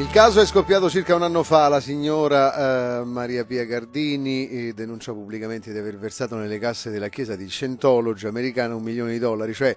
Il caso è scoppiato circa un anno fa, la signora eh, Maria Pia Gardini eh, denunciò pubblicamente di aver versato nelle casse della chiesa di Scientology americana un milione di dollari, cioè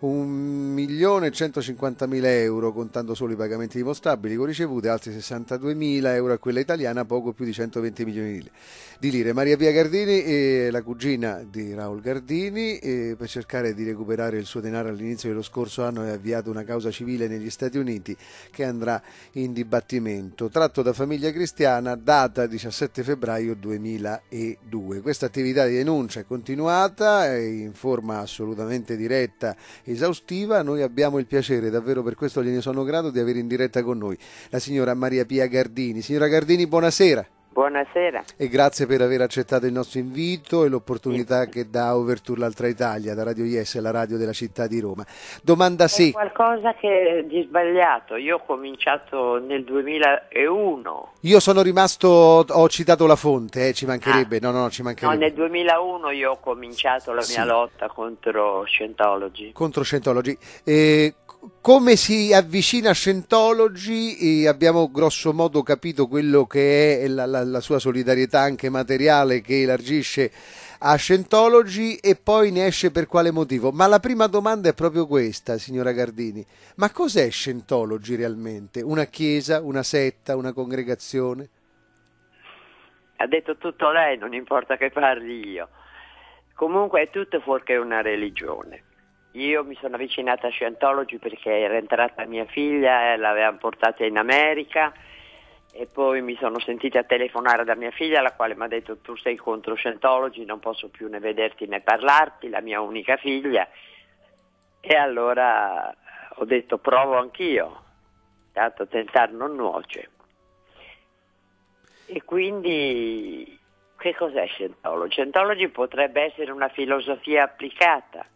un milione e 150 mila euro contando solo i pagamenti dimostrabili con ricevute, altri 62 mila euro a quella italiana, poco più di 120 milioni di lire. Maria Pia Gardini è la cugina di Raul Gardini E eh, per cercare di recuperare il suo denaro all'inizio dello scorso anno è avviata una causa civile negli Stati Uniti che andrà in direzione dibattimento, tratto da Famiglia Cristiana, data 17 febbraio 2002. Questa attività di denuncia è continuata in forma assolutamente diretta e esaustiva. Noi abbiamo il piacere, davvero per questo gliene sono grato, di avere in diretta con noi la signora Maria Pia Gardini. Signora Gardini, buonasera. Buonasera. E grazie per aver accettato il nostro invito e l'opportunità sì. che dà Overture l'altra Italia, da Radio Yes, la radio della città di Roma. Domanda sì. È qualcosa che di sbagliato. Io ho cominciato nel 2001. Io sono rimasto, ho citato la fonte, eh, ci mancherebbe. Ah. No, no, ci mancherebbe. No, nel 2001 io ho cominciato la mia sì. lotta contro Scientology. Contro Scientology. E come si avvicina a Scientology abbiamo grosso modo capito quello che è la, la, la, sua solidarietà anche materiale che elargisce a Scientology e poi ne esce per quale motivo. Ma la prima domanda è proprio questa, signora Gardini. Ma cos'è Scientology realmente? Una chiesa, una setta, una congregazione? Ha detto tutto lei, non importa che parli io. Comunque è tutto fuorché una religione io mi sono avvicinata a Scientology perché era entrata mia figlia e l'avevano portata in America e poi mi sono sentita telefonare da mia figlia la quale mi ha detto tu sei contro Scientology, non posso più né vederti né parlarti, la mia unica figlia. E allora ho detto provo anch'io, tanto tentare non nuoce. E quindi che cos'è Scientology? Scientology potrebbe essere una filosofia applicata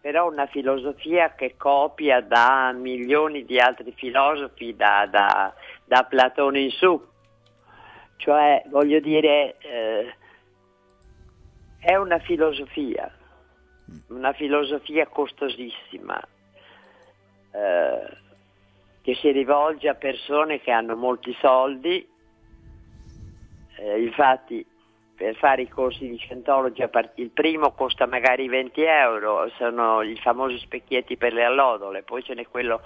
però una filosofia che copia da milioni di altri filosofi, da, da, da Platone in su. Cioè, voglio dire, eh, è una filosofia, mm. una filosofia costosissima, eh, che si rivolge a persone che hanno molti soldi. Eh, infatti, per fare i corsi di Scientology, il primo costa magari 20 euro, sono i famosi specchietti per le allodole, poi ce n'è quello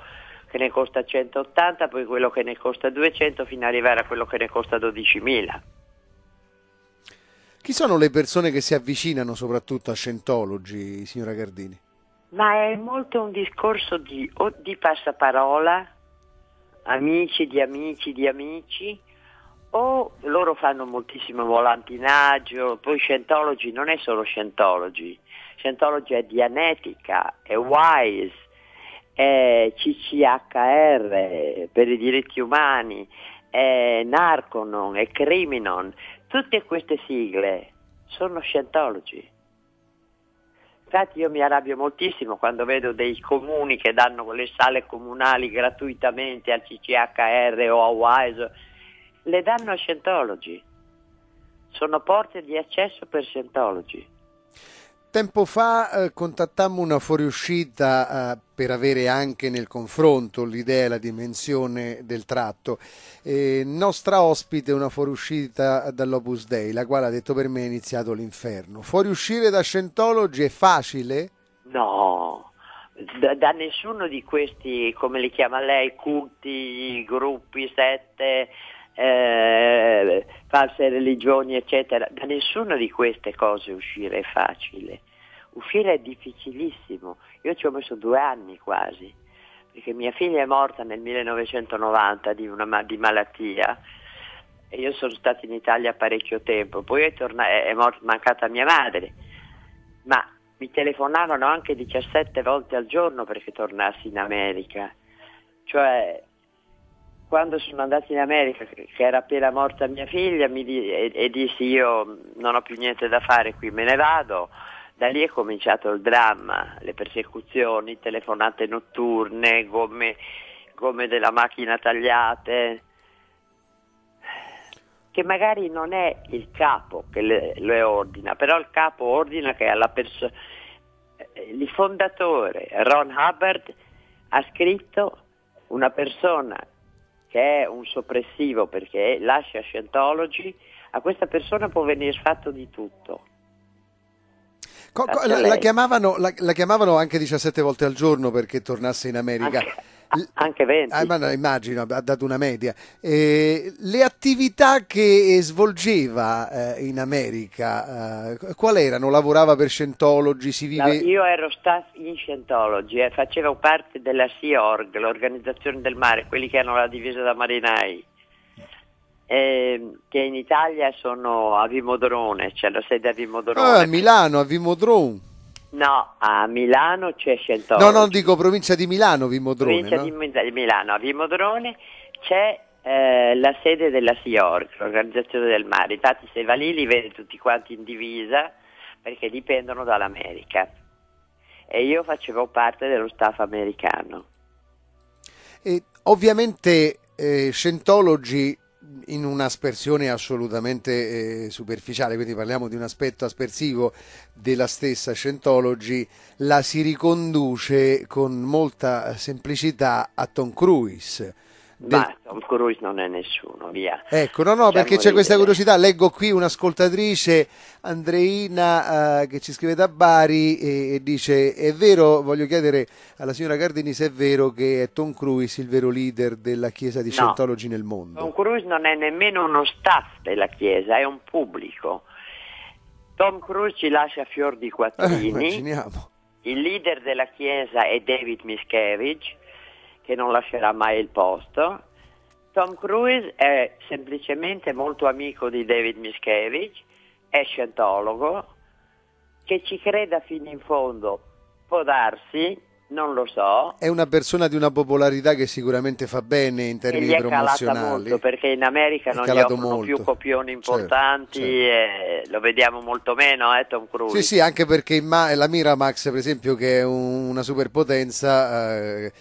che ne costa 180, poi quello che ne costa 200, fino ad arrivare a quello che ne costa 12.000. Chi sono le persone che si avvicinano soprattutto a Scientology, signora Gardini? Ma è molto un discorso di, o di passaparola, amici di amici di amici, o loro fanno moltissimo volantinaggio, poi Scientology non è solo Scientology, Scientology è Dianetica, è WISE, è CCHR per i diritti umani, è Narconon, è Criminon, tutte queste sigle sono Scientology. Infatti io mi arrabbio moltissimo quando vedo dei comuni che danno le sale comunali gratuitamente al CCHR o a WISE le danno a Scientology. Sono porte di accesso per Scientology. Tempo fa eh, contattammo una fuoriuscita eh, per avere anche nel confronto l'idea e la dimensione del tratto. Eh, nostra ospite una fuoriuscita dall'Opus Dei, la quale ha detto per me è iniziato l'inferno. Fuoriuscire da Scientology è facile? No, da, da, nessuno di questi, come li chiama lei, culti, gruppi, sette, eh, false religioni, eccetera. Da nessuna di queste cose uscire è facile. Uscire è difficilissimo. Io ci ho messo due anni quasi, perché mia figlia è morta nel 1990 di, una, di malattia e io sono stata in Italia parecchio tempo, poi è, torna- è mort- mancata mia madre, ma mi telefonavano anche 17 volte al giorno perché tornassi in America. Cioè, quando sono andata in America, che era appena morta mia figlia, di- e-, e dissi io non ho più niente da fare qui, me ne vado. Da lì è cominciato il dramma, le persecuzioni, telefonate notturne, gomme, gomme della macchina tagliate, che magari non è il capo che le, le ordina, però il capo ordina che alla persona... Il fondatore Ron Hubbard ha scritto una persona che è un soppressivo perché lascia Scientology, a questa persona può venire fatto di tutto. Co- la, la, chiamavano, la, la, chiamavano, anche 17 volte al giorno perché tornasse in America. Anche anche 20. Ah, ma no, immagino, ha dato una media. Eh, le attività che svolgeva eh, in America, eh, qual erano? Lavorava per Scientology? Si vive... No, io ero staff in Scientology, eh, facevo parte della Sea Org, l'organizzazione del mare, quelli che hanno la divisa da marinai. Eh, che in Italia sono a Vimodrone, c'è cioè la sede a Vimodrone. Ah, a Milano, a Vimodrone. No, a Milano c'è Scientology. No, non dico provincia di Milano, Vimodrone. Provincia no? di Milano, a Vimodrone c'è eh, la sede della SIORC, l'Organizzazione del Mare. Infatti se va lì li vede tutti quanti in divisa perché dipendono dall'America. E io facevo parte dello staff americano. E ovviamente eh, Scientology in un'aspersione assolutamente eh, superficiale, quindi parliamo di un aspetto aspersivo della stessa Scientology, la si riconduce con molta semplicità a Tom Cruise ma Tom Cruise non è nessuno, via. Ecco, no, no, Facciamo perché c'è questa curiosità. Leggo qui un'ascoltatrice, Andreina, eh, che ci scrive da Bari e, e, dice: È vero, voglio chiedere alla signora Gardini se è vero che è Tom Cruise il vero leader della Chiesa di Scientology no, nel mondo. Tom Cruise non è nemmeno uno staff della Chiesa, è un pubblico. Tom Cruise ci lascia fior di eh, quattrini. Eh, immaginiamo. Il leader della Chiesa è David Miscavige che non lascerà mai il posto. Tom Cruise è semplicemente molto amico di David Miscavige, è scientologo, che ci creda fino in fondo, può darsi, non lo so. È una persona di una popolarità che sicuramente fa bene in termini e gli promozionali. molto perché in America è non gli offrono più copioni certo, importanti, certo, certo. lo vediamo molto meno, eh, Tom Cruise. Sì, sì, anche perché la Miramax, per esempio, che è una superpotenza. Eh,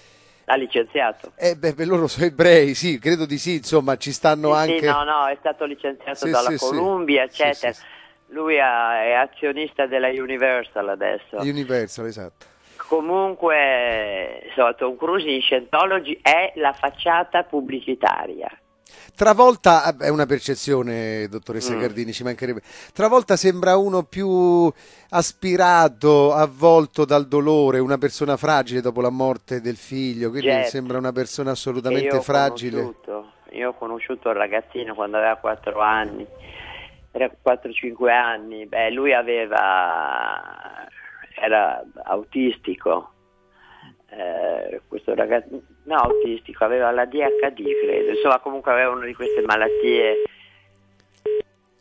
ha licenziato. Eh beh, beh, loro sono ebrei, sì, credo di sì, insomma, ci stanno sì, anche... Sì, no, no, è stato licenziato sì, dalla sì, Columbia, eccetera. Lui è azionista della Universal adesso. Universal, esatto. Comunque, insomma, Tom Cruise in Scientology è la facciata pubblicitaria Travolta eh, è una percezione, dottoressa mm. Gardini, ci mancherebbe. Travolta sembra uno più aspirato, avvolto dal dolore, una persona fragile dopo la morte del figlio, quindi certo. sembra una persona assolutamente fragile. Conosciuto. io ho conosciuto il ragazzino quando aveva 4 anni, era 4-5 anni, Beh, lui aveva, era autistico eh, questo ragazzo, no, autistico aveva la DHD credo, insomma comunque aveva una di queste malattie.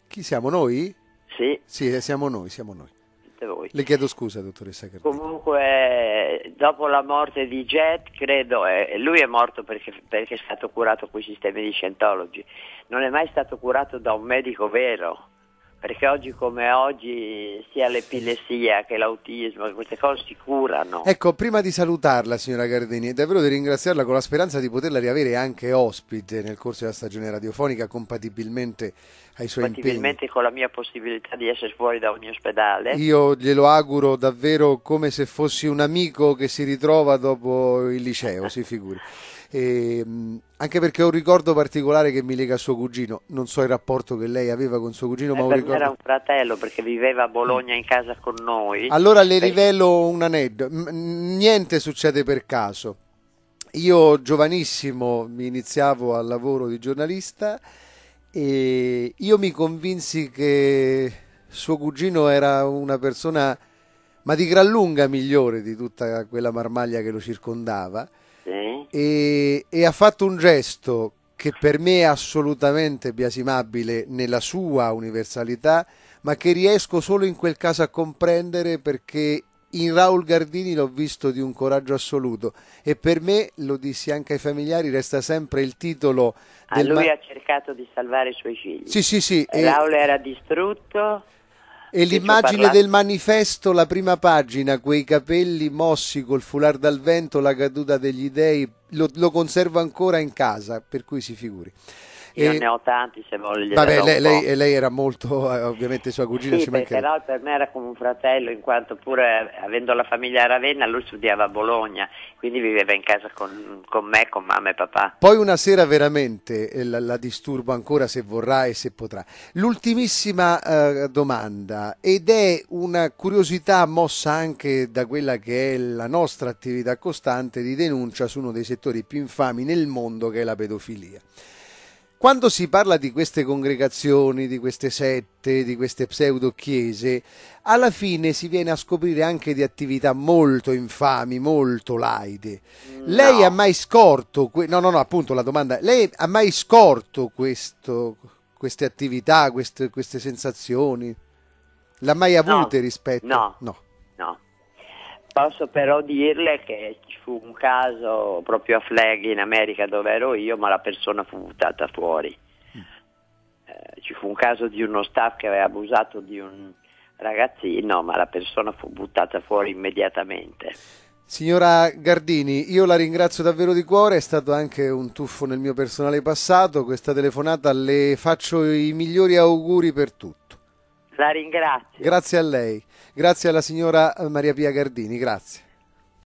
Chi siamo noi? Sì. Sì, eh, siamo noi, siamo noi. Voi. Le chiedo scusa, dottoressa Cardini. Comunque, dopo la morte di Jet, credo, eh, lui è morto perché, perché è stato curato con i sistemi di Scientology, non è mai stato curato da un medico vero perché oggi come oggi sia l'epilessia che l'autismo, queste cose si curano. Ecco, prima di salutarla signora Gardini davvero di ringraziarla con la speranza di poterla riavere anche ospite nel corso della stagione radiofonica compatibilmente ai suoi compatibilmente impegni. Compatibilmente con la mia possibilità di essere fuori da ogni ospedale. Io glielo auguro davvero come se fossi un amico che si ritrova dopo il liceo, si figuri. E, ehm, anche perché ho un ricordo particolare che mi lega a suo cugino, non so il rapporto che lei aveva con suo cugino, eh, ma un ricordo... era un fratello perché viveva a Bologna in casa con noi. Allora le rivelo un aneddoto, niente succede per caso. Io giovanissimo mi iniziavo al lavoro di giornalista e io mi convinsi che suo cugino era una persona ma di gran lunga migliore di tutta quella marmaglia che lo circondava e, e ha fatto un gesto che per me è assolutamente biasimabile nella sua universalità, ma che riesco solo in quel caso a comprendere perché in Raul Gardini l'ho visto di un coraggio assoluto e per me, lo dissi anche ai familiari, resta sempre il titolo. A ah, del... lui ha cercato di salvare i suoi figli. Sì, sì, sì. Raul e... era distrutto e l'immagine del manifesto, la prima pagina, quei capelli mossi col foulard dal vento, la caduta degli dei, lo, lo conservo ancora in casa, per cui si figuri. Io ne ho tanti se voglio. Vabbè, lei, lei, eh, lei, era molto, eh, ovviamente sua cugina sì, ci manca. Però per me era come un fratello, in quanto pure avendo la famiglia a Ravenna, lui studiava a Bologna, quindi viveva in casa con, con me, con mamma e papà. Poi una sera veramente eh, la, la disturbo ancora se vorrà e se potrà. L'ultimissima eh, domanda, ed è una curiosità mossa anche da quella che è la nostra attività costante di denuncia su uno dei settori più infami nel mondo che è la pedofilia. Quando si parla di queste congregazioni, di queste sette, di queste pseudo chiese, alla fine si viene a scoprire anche di attività molto infami, molto laide. No. Lei ha mai scorto, que- no, no, no, appunto la domanda, lei ha mai scorto questo, queste attività, queste, queste sensazioni? L'ha mai avute no. rispetto? No. no. Posso però dirle che ci fu un caso proprio a Flag in America dove ero io, ma la persona fu buttata fuori. Mm. Eh, ci fu un caso di uno staff che aveva abusato di un ragazzino, ma la persona fu buttata fuori immediatamente. Signora Gardini, io la ringrazio davvero di cuore, è stato anche un tuffo nel mio personale passato, questa telefonata le faccio i migliori auguri per tutti. La ringrazio. Grazie a lei, grazie alla signora eh, Maria Pia Gardini, grazie.